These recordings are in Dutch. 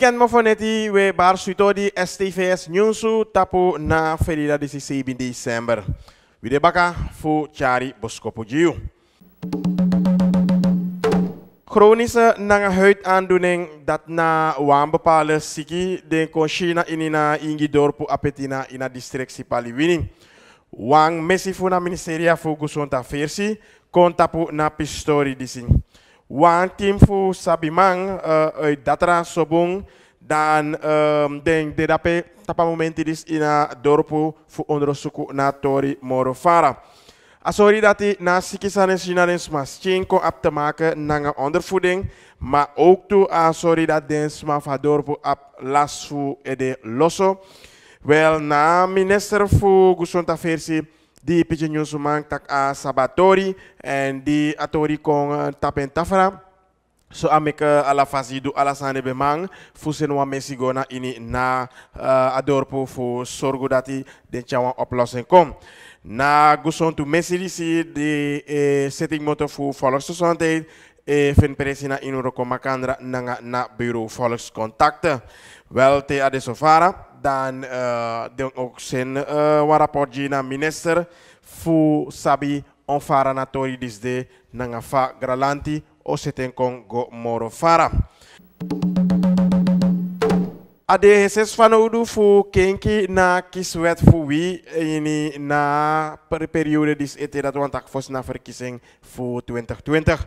Weekend mo foneti we bar suito di STVS Newsu tapu na ferida di sisi bin December. Wide baka fu Cari bosko pujiu. Chronische nanga huid anduning dat na waan siki de konshina inina ingi dorpu apetina ina si pali winning. Wang Mesifu na ministeria fu gusonta versi kontapu na pistori sini. Wan timfu sabimang uh, eh, eh, datra sobung dan um, ehm, den de dape tapa momenti dis ina dorpu fu onrosuku na tori morofara. Asori dati na sikisane sinarens mas cinco ap te maken nanga ondervoeding, Ma ook to asori dat den sma fa dorpu ap lasfu ede loso. Wel na minister fu gusunta versie di pichinyo sumang tak a ah, sabatori en die atori kon ah, tapen tafra so amik ala fasi do ala sane be mang mesigona ini na uh, ah, adorpo fu sorgo dati den chawan oplossen kom na guson tu mesilisi di eh, setting moto fu volksgezondheid e eh, fin presina inuro komakandra nanga na bureau volkscontacten wel te adesofara dan uh, eh, den ook zijn uh, na minister fu sabi on fara na tori disde nanga fa gralanti o seten kon go moro fara. Ade heses fanoudu fu kenki na kiswet fu wi ini na per periode dis ete dat wantak fos na verkiezing fu 2020.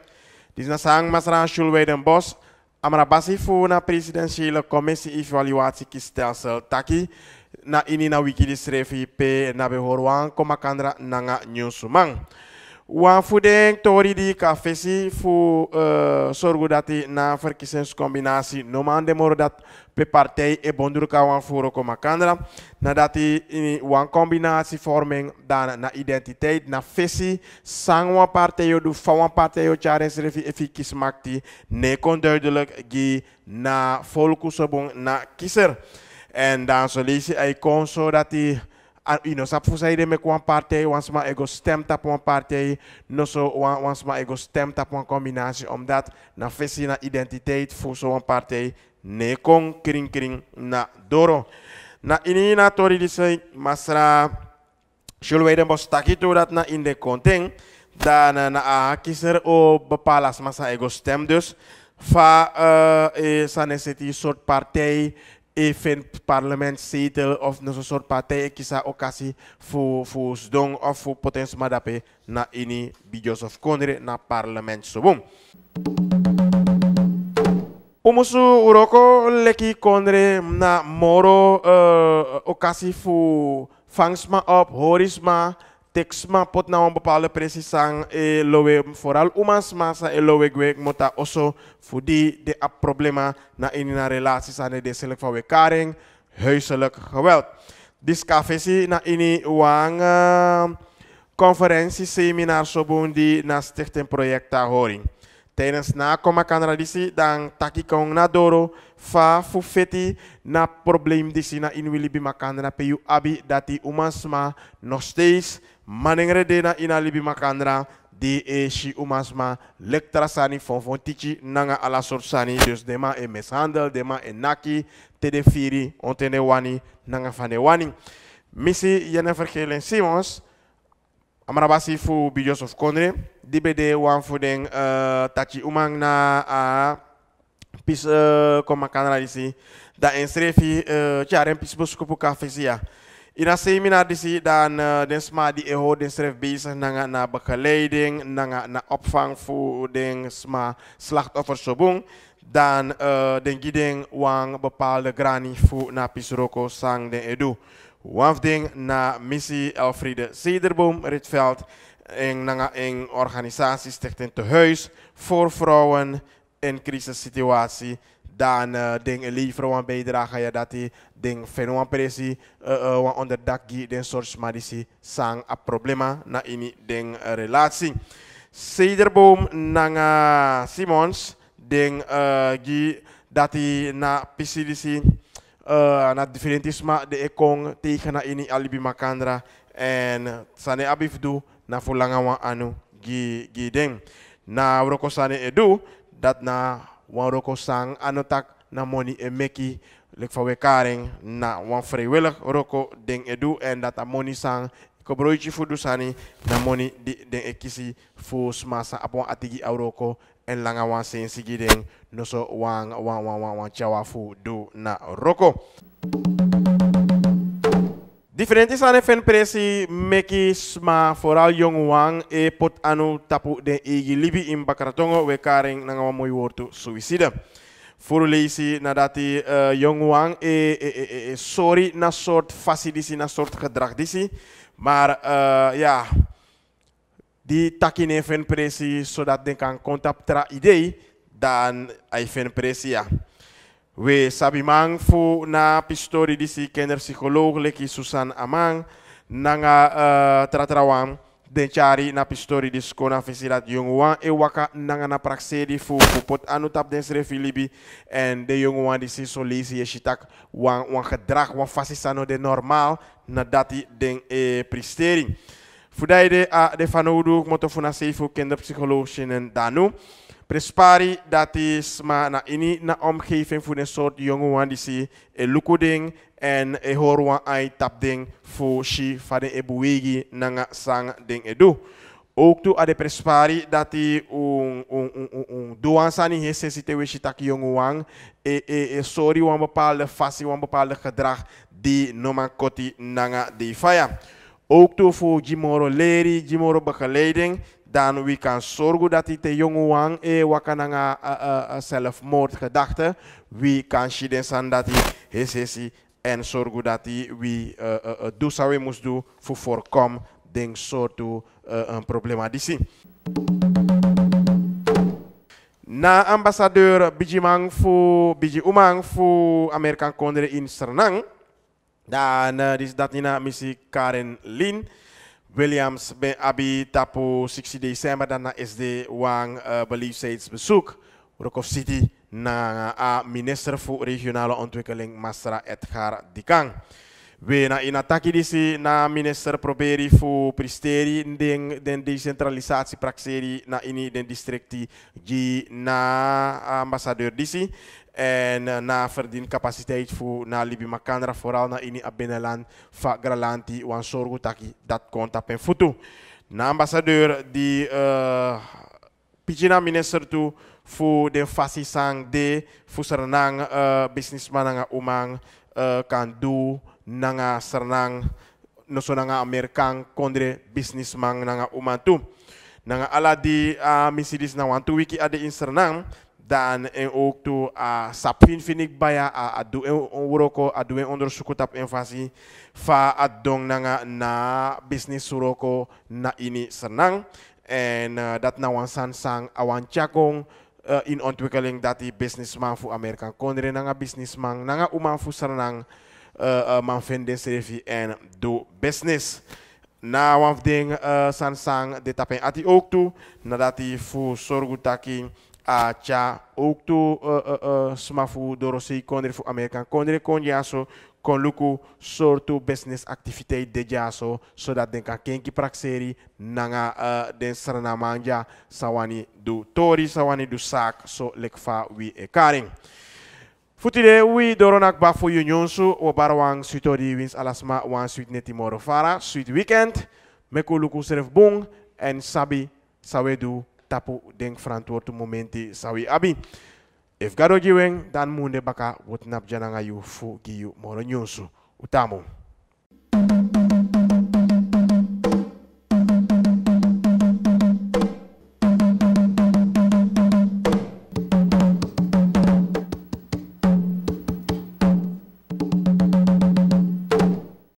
Dis na sang masran den Bos. Amra voor na presidentiële commissie evaluatie kistelsel, taki na ini na wiki di schreef na behorwan komakandra nanga nyusumang. Wan voeding, tori di kafesi fu uh, eh, sorgu dati na kombinasi Normaal de moro dat pe partei e bonduru ka wan furo koma kandra. Na dati ini wan combinatie vorming dan na identiteit, na visi, sang wan partij yo du, fa wan partij yo refi efi makti Ne kon duidelijk gi na volku sobong na kiser En dan solisi ei kon so dati an ino sap fu say deme kwan partij wans ma ego stem tap wan partij no so wan wans ma ego stem tap wan combinatie omdat na visi na identiteit fu wan partij ne kon kring kring na doro na ini na tori disay masra shulweiden bos takito dat na in de konteng dan na a kiser o bepalas masa ego stem dus fa uh, e, sa necessity soort partij even parlementszetel eh, of een nou soort partij kisa okasi voor voor zdong of voor potentie madape na ini bijos of kondre na parlement sobom. Umusu uroko leki kondre na moro uh, eh, okasi voor fangsma op horisma teksma pot na een bepaalde presisang e lowe vooral umas masa e lowe gwe mota oso fudi de a problema na ini na relaties aan de selek van wekaring huiselijk geweld. Dis kafesi na ini wang uh, eh, conferentie seminar sobundi na stichting projecta horing. Tijdens na koma Disi, dan taki kong na doro fa fufeti na probleem disi na inwilibi makandra pe yu abi dati umasma nog manengre manengrede na bi makandra di e shi umasma lektra sani fonfon tichi nanga ala sorsani sani dus dema e mishandel dema e naki te defiri firi ontene wani nanga fane wani misi Jennifer Kelen Simons basi fu bi joseph kondre dbd wan fu den uh, eh, tachi umang na a pis uh, eh, koma kanra disi da ensrefi uh, eh, charen pis busku pu kafesia ina semina disi dan uh, den sma di eho den sref bis nanga na bakaleiding nanga na opfang fu den sma slachtoffer sobung dan uh, den gideng wang de grani fu na roko sang den edu Wafding na missie Elfriede Sederboom Ritveld in, in organisatie Stichting Tehuis voor vrouwen in crisissituatie. Dan uh, eh, ding leveren een bijdrage dat die ding vinden een pressie uh, onder dak die den soort medici sang a problema na ini ding relatie. Sederboom nanga Simons ding uh, gi dat die na PCDC uh, na ma de ekong tegen na ini alibi makandra en sane abifdu na wa anu gi ding na roko sane edu dat na wan roko sang anu tak na moni emeki lek fawekaring na wan vrijwillig roko ding edu en dat a moni sang kobroichi fudu sani na moni di ding ekisi fu smasa apon atigi auroko en langa wan sen sigiden noso wan wan wan wan wan chawa fu do na roko Diferentes sane fen presi meki sma foral yong wang e pot anu tapu den igi libi im bakaratongo we karing nanga wan moy wortu suicida. Furu leisi nadati uh, yong wang e, e, e, e, e sorry na sort fasidisi na sort gedrag disi. Mar uh, eh, ya, die takin in fen presi zodat den kan contact tra idee. dan ai precies We sabi mang fu na pistori di si kenner psycholoog Susan Amang nanga tra eh, tratrawan den chari na pistori di skona fisilat yongwan e waka nanga na praksedi fu pot anu tap den sre filibi en de yongwan di si solisi e shitak wan, wan gedrag wan fasisano de na dati den e pristering. Fudai de a de fanodu moto funa seifu kinderpsychologen en danu. Prespari dat is maar na ini na omgeving voor een soort jongen die si e lukuding en e horwan ai tap ding voor si van de ebuigi nanga sang ding edu. Ook toe ade prespari dat die un un un un un doan sani hesse site we shitak jongen wang e e e sorry wan bepaalde fasie wan bepaalde gedrag die noman koti nanga die faya. Ook toe voor Jimoro Leri, Jimoro Begeleiding. Dan we kan zorgen dat het de jonge wang e wakananga uh, uh, uh, zelfmoordgedachte. We kan shiden san dat hij En zorgen dat hij we eh, eh, eh, do uh, we must moest doen voor voorkom ding soort uh, een probleem disi. Na ambassadeur Biji Mang fu Biji Umang fu American Kondre in Sernang. Dan uh, eh, is dat nina missie Karen Lin. Williams ben abi tapu 60 december dan na SD wang uh, eh, beliefsheidsbezoek. Rokof City na uh, minister voor regionale ontwikkeling Masra Edgar Dikang. We na attack disi na minister proberi fu pristeri den den decentralisatie prakseri na ini den distrikti gi na ambassadeur disi en na verdien capaciteit fu na libi makandra vooral na ini abeneland fa gralanti wan sorgu taki dat konta pen futu na ambassadeur di uh, minister tu fu den fasi sang de fu serenang uh, businessman nga umang uh, eh, kan do nanga sernang noso nanga Amerikan kondre businessman nanga umantu. Nanga ala di uh, misidis na wantu wiki ade in sernang dan en ook to a uh, sapin finik baya a uh, adu en uroko adu en sukutap en fasi fa adong nanga na business suroko na ini sernang en uh, dat na wan sang awan chakong uh, e, in ontwikkeling dat die businessman fu Amerika kondre nanga businessman nanga uman fu sernang uh, man finding safety en do business. Na wan ding uh, san sang de tapen ati ook tu, nadat hij voor sorgu taki a cha ook tu uh, uh, uh, smafu dorosi kondre fu konre kondre konjaso kon luku sortu business activiteit de jaso zodat den kan kenki prakseri nanga uh, den sarna manja sawani du tori sawani du sak so lekfa wie e karing futide wi doronak bafo fo yunyonsu wo bar wang suitori wins alasma wan suit moro fara suit weekend mekoluku seref bung en sabi sawedu tapu denk verantwoord momenti sawi abi if gado giweng dan munde baka nap jananga yu fu giyu moro nyonsu utamu